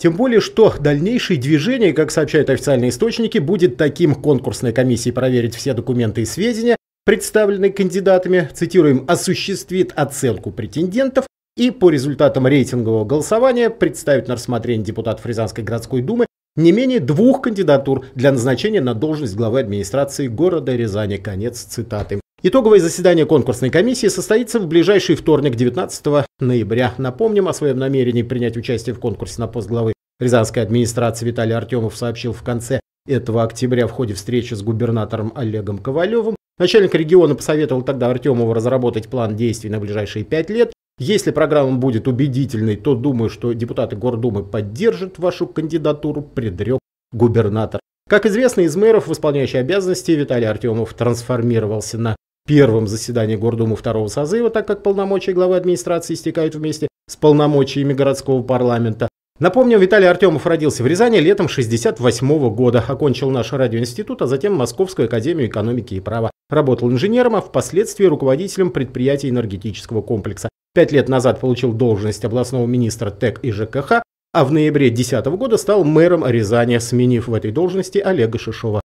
Тем более, что дальнейшее движение, как сообщают официальные источники, будет таким конкурсной комиссии проверить все документы и сведения, представленные кандидатами, цитируем, осуществит оценку претендентов и по результатам рейтингового голосования представит на рассмотрение депутатов Рязанской городской думы не менее двух кандидатур для назначения на должность главы администрации города Рязани. Конец цитаты. Итоговое заседание конкурсной комиссии состоится в ближайший вторник, 19 ноября. Напомним о своем намерении принять участие в конкурсе на пост главы Рязанской администрации Виталий Артемов сообщил в конце этого октября в ходе встречи с губернатором Олегом Ковалевым. Начальник региона посоветовал тогда Артемову разработать план действий на ближайшие пять лет. Если программа будет убедительной, то думаю, что депутаты Гордумы поддержат вашу кандидатуру, предрек губернатор. Как известно, из мэров, исполняющий обязанности, Виталий Артемов трансформировался на первом заседании Гордумы второго созыва, так как полномочия главы администрации истекают вместе с полномочиями городского парламента. Напомню, Виталий Артемов родился в Рязани летом 1968 года, окончил наш радиоинститут, а затем Московскую академию экономики и права. Работал инженером, а впоследствии руководителем предприятия энергетического комплекса. Пять лет назад получил должность областного министра ТЭК и ЖКХ, а в ноябре 2010 года стал мэром Рязани, сменив в этой должности Олега Шишова.